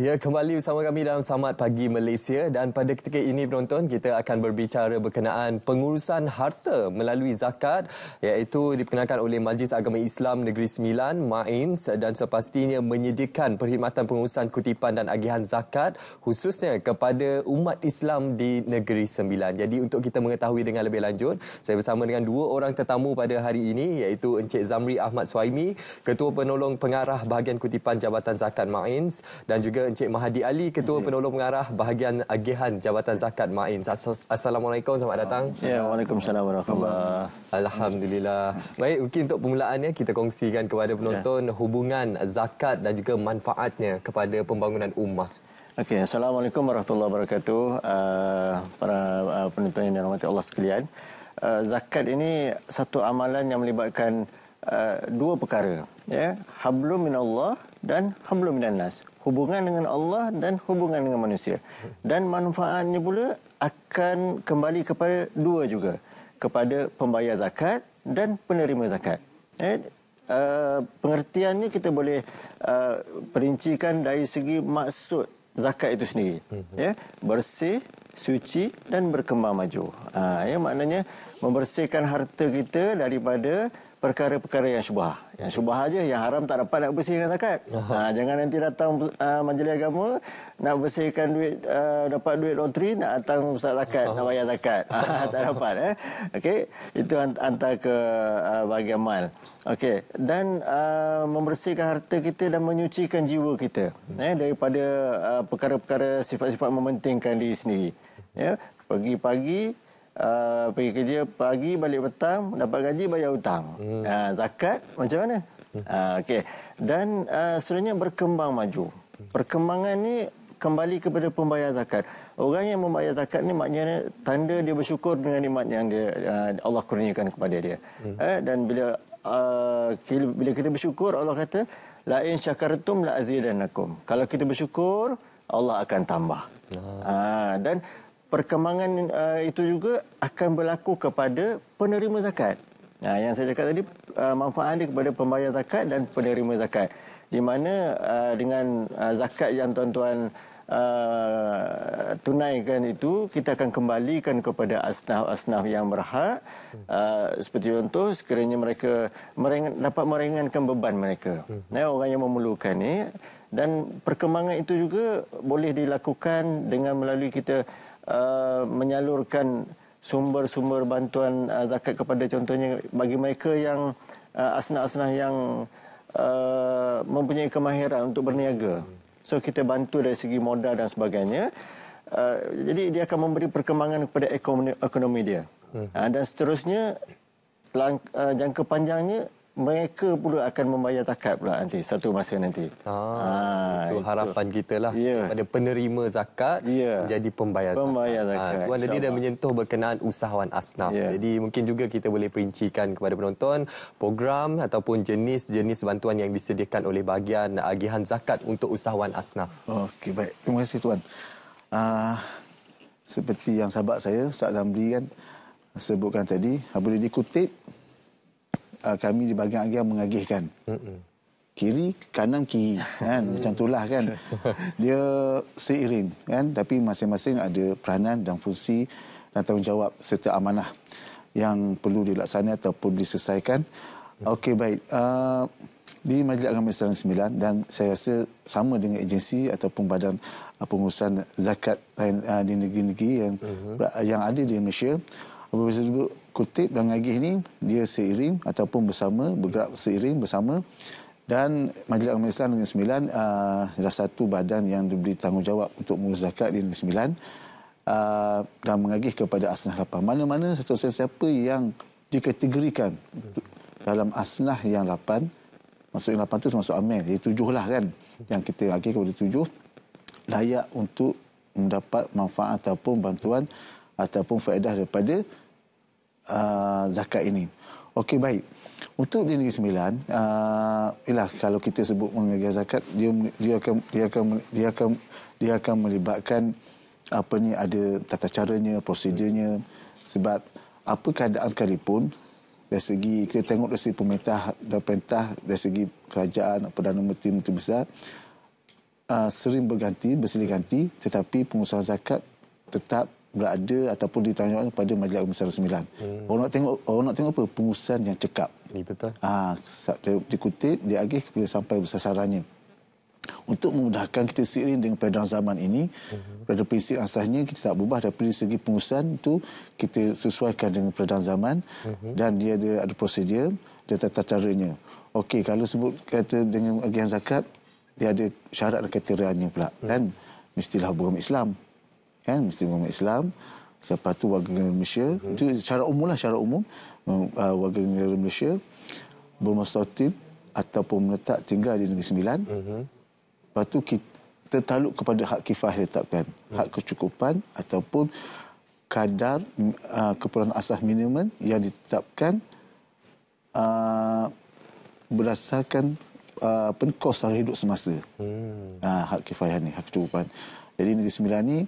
Ya, kembali bersama kami dalam selamat Pagi Malaysia dan pada ketika ini penonton kita akan berbicara berkenaan pengurusan harta melalui zakat iaitu diperkenalkan oleh Majlis Agama Islam Negeri Sembilan, MAINS dan sepastinya menyediakan perkhidmatan pengurusan kutipan dan agihan zakat khususnya kepada umat Islam di Negeri Sembilan. Jadi untuk kita mengetahui dengan lebih lanjut, saya bersama dengan dua orang tetamu pada hari ini iaitu Encik Zamri Ahmad Suhaimi, Ketua Penolong Pengarah Bahagian Kutipan Jabatan Zakat MAINS dan juga Encik Mahadi Ali, Ketua yeah. Penolong Pengarah Bahagian Agihan Jabatan Zakat Ma'in. Assalamualaikum, selamat ah, datang. Ya, yeah, Waalaikumsalam Alhamdulillah. Baik, mungkin untuk permulaannya kita kongsikan kepada penonton yeah. hubungan zakat dan juga manfaatnya kepada pembangunan ummah. Okay, Assalamualaikum warahmatullahi wabarakatuh. Uh, para uh, penonton yang dirahmati Allah sekalian. Uh, zakat ini satu amalan yang melibatkan uh, dua perkara. Ya, yeah. hablum minallah dan minan nas hubungan dengan Allah dan hubungan dengan manusia dan manfaatnya pula akan kembali kepada dua juga kepada pembayar zakat dan penerima zakat eh Uh, pengertiannya kita boleh uh, perincikan dari segi maksud zakat itu sendiri mm-hmm. yeah? bersih suci dan berkembang maju uh, ah, yeah? maknanya membersihkan harta kita daripada perkara-perkara yang syubah. Yang syubah aja yang haram tak dapat nak bersihkan zakat. Ha, jangan nanti datang uh, majlis agama nak bersihkan duit uh, dapat duit loteri nak datang ustaz zakat nak bayar zakat. Ha, tak dapat eh. okay? itu hantar ke uh, bahagian mal. Okey, dan uh, membersihkan harta kita dan menyucikan jiwa kita eh daripada uh, perkara-perkara sifat-sifat mementingkan diri sendiri. Ya, pagi-pagi uh, pergi kerja pagi balik petang dapat gaji bayar hutang. Hmm. Uh, zakat macam mana? Uh, okey. Dan uh, sebenarnya berkembang maju. Perkembangan ni kembali kepada pembayar zakat. Orang yang membayar zakat ni maknanya tanda dia bersyukur dengan nikmat yang dia uh, Allah kurniakan kepada dia. Hmm. Uh, dan bila uh, bila kita bersyukur Allah kata la in syakartum la azidannakum. Kalau kita bersyukur Allah akan tambah. Ah uh, dan perkembangan uh, itu juga akan berlaku kepada penerima zakat. Nah, yang saya cakap tadi uh, manfaat dia kepada pembayar zakat dan penerima zakat. Di mana uh, dengan uh, zakat yang tuan-tuan uh, tunaikan itu kita akan kembalikan kepada asnaf-asnaf yang berhak. Uh, seperti contoh sekiranya mereka merengan, dapat meringankan beban mereka. Nah, orang yang memerlukan ni dan perkembangan itu juga boleh dilakukan dengan melalui kita Uh, menyalurkan sumber-sumber bantuan uh, zakat kepada contohnya bagi mereka yang uh, asnah-asnah yang uh, mempunyai kemahiran untuk berniaga. So kita bantu dari segi modal dan sebagainya. Uh, jadi dia akan memberi perkembangan kepada ekonomi, ekonomi dia. Hmm. Uh, dan seterusnya lang, uh, jangka panjangnya mereka pula akan membayar zakat pula nanti satu masa nanti. Ah, ha, itu, itu harapan kita lah yeah. Ya. pada penerima zakat yeah. jadi pembayar, pembayar ah, zakat. zakat. Ha, Tuan tadi dah menyentuh berkenaan usahawan asnaf. Yeah. Jadi mungkin juga kita boleh perincikan kepada penonton program ataupun jenis-jenis bantuan yang disediakan oleh bahagian agihan zakat untuk usahawan asnaf. Okey baik. Terima kasih Tuan. Uh, seperti yang sahabat saya Ustaz Zamli kan sebutkan tadi, boleh dikutip uh, kami di bahagian agian mengagihkan. Mm-mm. Kiri, kanan, kiri. Kan? Macam itulah kan. Dia seiring. Kan? Tapi masing-masing ada peranan dan fungsi dan tanggungjawab serta amanah yang perlu dilaksanakan ataupun diselesaikan. Okey, baik. Uh, di Majlis Agama Islam Sembilan dan saya rasa sama dengan agensi ataupun badan uh, pengurusan zakat lain uh, di negeri-negeri yang uh-huh. yang ada di Malaysia Abu Bakar juga kutip dan Agih ini dia seiring ataupun bersama bergerak seiring bersama dan Majlis Agama Islam Negeri Sembilan ah, adalah satu badan yang diberi tanggungjawab untuk mengurus zakat di Negeri Sembilan ah, dan mengagih kepada asnah lapan. Mana-mana satu siapa yang dikategorikan dalam asnah yang lapan, masuk yang lapan itu masuk amal, iaitu tujuhlah kan yang kita agih kepada tujuh, layak untuk mendapat manfaat ataupun bantuan ataupun faedah daripada uh, zakat ini. Okey baik. Untuk di negeri sembilan, uh, ialah kalau kita sebut mengenai zakat, dia dia akan dia akan dia akan dia akan melibatkan apa ni ada tata caranya, prosedurnya sebab apa keadaan sekalipun dari segi kita tengok dari segi pemerintah dan perintah dari segi kerajaan perdana menteri menteri besar uh, sering berganti bersilih ganti tetapi pengusaha zakat tetap berada ataupun ditanyakan pada Majlis Agama Sarawak Sembilan. Hmm. Orang nak tengok orang nak tengok apa? Pengurusan yang cekap. Ini ya, betul. Ah, ha, dikutip, agih kepada sampai sasarannya. Untuk memudahkan kita seiring dengan peredaran zaman ini, hmm. pada prinsip asasnya kita tak berubah daripada segi pengurusan itu kita sesuaikan dengan peredaran zaman hmm. dan dia ada, ada prosedur dia tata caranya. Okey, kalau sebut kata dengan agihan zakat, dia ada syarat dan kriterianya pula. Hmm. Kan? Mestilah beragama Islam kan mesti umat Islam lepas tu warga negara Malaysia hmm. itu secara umum lah secara umum uh, warga negara Malaysia bermastautin ataupun meletak tinggal di Negeri Sembilan hmm. lepas tu kita tertaluk kepada hak kifah yang ditetapkan hmm. hak kecukupan ataupun kadar uh, keperluan asas minimum yang ditetapkan uh, berdasarkan uh, apa ni, hidup semasa. Hmm. Uh, hak kifayah ni, hak kecukupan. Jadi Negeri Sembilan ni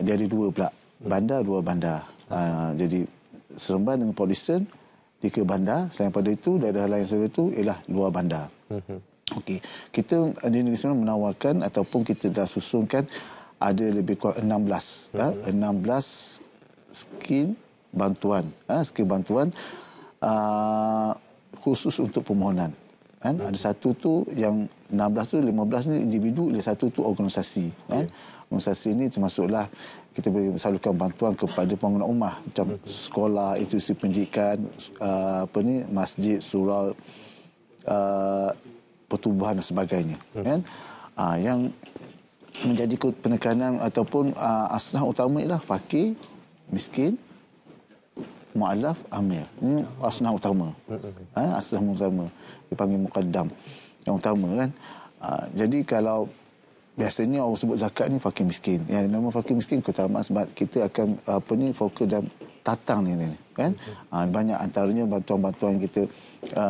dia ada dua pula bandar dua bandar ha. jadi Seremban dengan Port Eastern di ke bandar selain pada itu daerah lain selain itu ialah luar bandar hmm. okey kita di negeri Seremban menawarkan ataupun kita dah susunkan ada lebih kurang 16 ah, hmm. ha, 16 skim bantuan ha, ah, skim bantuan uh, khusus untuk permohonan kan ada satu tu yang 16 tu 15 ni individu ada satu tu organisasi okay. kan ya. organisasi ni termasuklah kita boleh salurkan bantuan kepada pembangunan rumah macam sekolah institusi pendidikan uh, apa ni masjid surau uh, pertubuhan dan sebagainya kan uh, yang menjadi penekanan ataupun uh, asnah utama ialah fakir miskin mu'alaf amir. Ini hmm, asnah utama. Ha, asnah utama. Dia muqaddam. Yang utama kan. Ha, jadi kalau biasanya orang sebut zakat ni fakir miskin. Yang nama fakir miskin kita kutama sebab kita akan apa ni fokus dan tatang ni, ni kan. Ha, banyak antaranya bantuan-bantuan kita ha,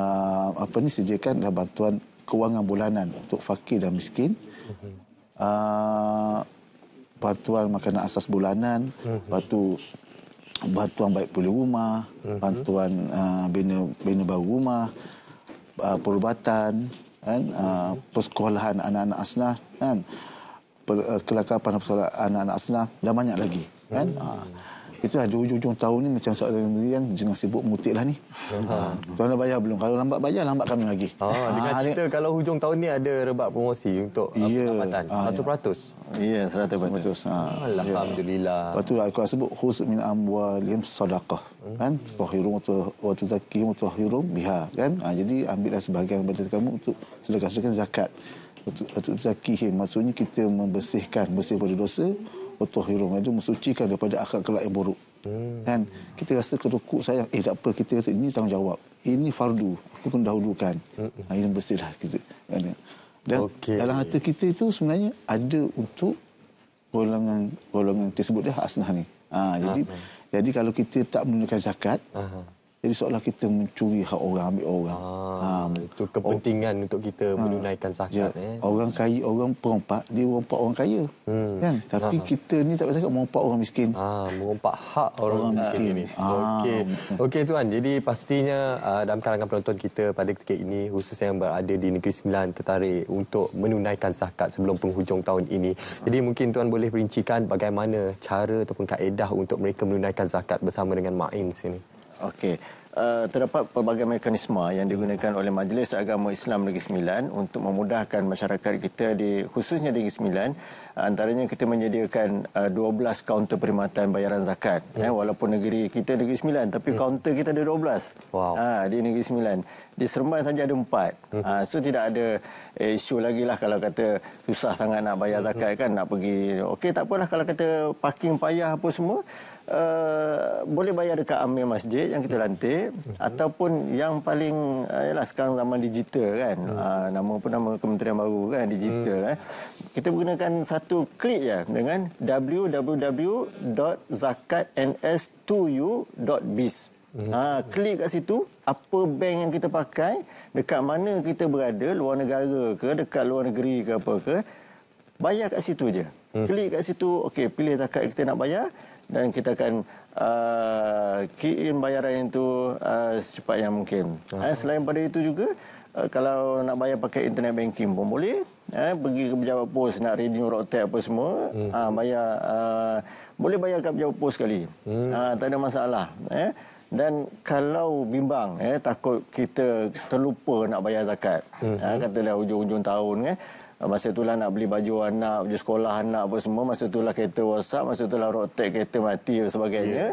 apa ni sediakan dan bantuan kewangan bulanan untuk fakir dan miskin. Uh, bantuan makanan asas bulanan, batu bantuan baik pulih rumah, mhm. bantuan uh, bina bina baru rumah, uh, perubatan kan uh, persekolahan anak-anak asnah kan kelakapan persekolahan anak-anak asnah dan banyak lagi kan uh, itu ada hujung-hujung tahun ni macam saat ini kan jangan sibuk mengutip lah ni. Ha. Tuan dah bayar belum? Kalau lambat bayar, lambat kami lagi. Ah, dengan ha, cerita kalau hujung tahun ni ada rebat promosi untuk yeah. pendapatan. Ha, 100%? Ya, 100%. 100%. Ha. Alhamdulillah. Ya. Lepas tu aku sebut khusus min amwalim sadaqah. Hmm. Kan? Tuhirum wa tuzakihum tuhirum biha. Kan? Ha, jadi ambillah sebahagian daripada kamu untuk sedekah-sedekah zakat. Untuk zakihim. Maksudnya kita membersihkan, bersih dari dosa utuhiru kan, itu mensucikan daripada akal kelak yang buruk. Hmm. Kan kita rasa kerukuk sayang eh tak apa kita rasa ini tanggungjawab. Ini fardu aku kena dahulukan. Hmm. Ha, ini bersihlah kita. Kan? Dan okay. dalam hati kita itu sebenarnya ada untuk golongan golongan tersebut dah asnah ni. Ha, jadi Amin. jadi kalau kita tak menunaikan zakat, Aha. Jadi seolah kita mencuri hak orang, ambil orang. Ah, um, itu kepentingan oh, untuk kita menunaikan zakat. Ya. Eh. Orang kaya, orang perompak, dia perompak orang kaya. Hmm. Kan? Tapi ah. kita ni tak boleh cakap merompak orang miskin. Ah, merompak hak orang, orang miskin. miskin. Ah. Okey okay, Tuan, jadi pastinya uh, dalam kalangan penonton kita pada ketika ini, khususnya yang berada di Negeri Sembilan tertarik untuk menunaikan zakat sebelum penghujung tahun ini. Jadi mungkin Tuan boleh perincikan bagaimana cara ataupun kaedah untuk mereka menunaikan zakat bersama dengan Ma'in sini. Okey. Uh, terdapat pelbagai mekanisme yang digunakan oleh Majlis Agama Islam Negeri Sembilan untuk memudahkan masyarakat kita di khususnya Negeri Sembilan antaranya kita menyediakan uh, eh, 12 kaunter perkhidmatan bayaran zakat ya. eh, walaupun negeri kita Negeri Sembilan tapi ya. kaunter kita ada 12 wow. ha, di Negeri Sembilan di Seremban saja ada empat. Ha, so tidak ada isu eh, lagi lah kalau kata susah sangat nak bayar hmm. zakat kan nak pergi. Okey tak apalah kalau kata parking payah apa semua. Uh, boleh bayar dekat Amir Masjid yang kita hmm. lantik. ataupun yang paling uh, yalah, sekarang zaman digital kan. Uh, nama pun nama kementerian baru kan digital. eh. Kita gunakan satu klik ya dengan www.zakatns2u.biz. Mm. Ha, klik kat situ, apa bank yang kita pakai, dekat mana kita berada, luar negara ke, dekat luar negeri ke apa ke, bayar kat situ je. Mm. Klik kat situ, okey, pilih zakat kita nak bayar dan kita akan uh, ah, key in bayaran itu uh, ah, secepat yang mungkin. Ha. Ha, selain pada itu juga, uh, kalau nak bayar pakai internet banking pun boleh. Eh, pergi ke pejabat pos nak renew rotet apa semua hmm. ha, bayar uh, boleh bayar kat pejabat pos sekali hmm. ha, tak ada masalah eh dan kalau bimbang ya takut kita terlupa nak bayar zakat hmm. ha, katalah hujung-hujung tahun ya masa itulah nak beli baju anak baju sekolah anak apa semua masa itulah kereta rosak masa itulah rotek kereta mati dan sebagainya yeah.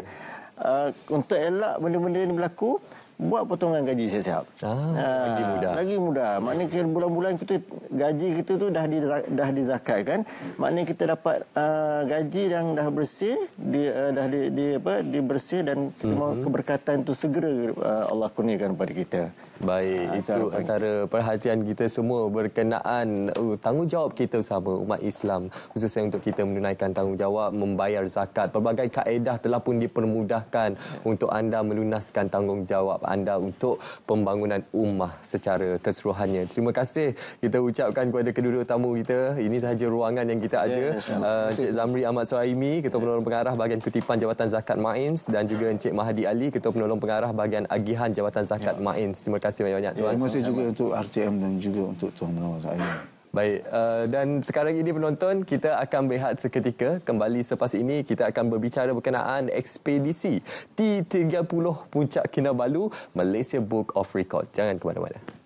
Ha, uh, untuk elak benda-benda ini berlaku buat potongan gaji siap. Ah, ha, ah, lagi mudah. Lagi mudah. Maknanya bulan-bulan kita gaji kita tu dah di, dah dizakatkan. Maknanya kita dapat uh, gaji yang dah bersih, di, uh, dah di, di apa dibersih dan semua mhm. uh-huh. keberkatan tu segera uh, Allah kurniakan kepada kita. Baik, ha, itu harapan. antara perhatian kita semua berkenaan uh, tanggungjawab kita sama umat Islam khususnya untuk kita menunaikan tanggungjawab membayar zakat. Pelbagai kaedah telah pun dipermudahkan untuk anda melunaskan tanggungjawab anda untuk pembangunan ummah secara keseluruhannya. Terima kasih kita ucapkan kepada kedua-dua tamu kita. Ini sahaja ruangan yang kita ada. Yeah, ya, eh, Encik Zamri Ahmad Suhaimi, Ketua ya. Penolong Pengarah Bahagian Kutipan Jabatan Zakat Mains dan juga Encik Mahadi Ali, Ketua Penolong Pengarah Bahagian Agihan Jabatan Zakat yeah. Mains. Terima kasih banyak-banyak. Yeah, terima kasih juga untuk RTM dan juga untuk Tuan Menawar Zahir. Baik, eh, dan sekarang ini penonton, kita akan berehat seketika. Kembali selepas ini, kita akan berbicara berkenaan ekspedisi T30 Puncak Kinabalu, Malaysia Book of Record. Jangan ke mana-mana.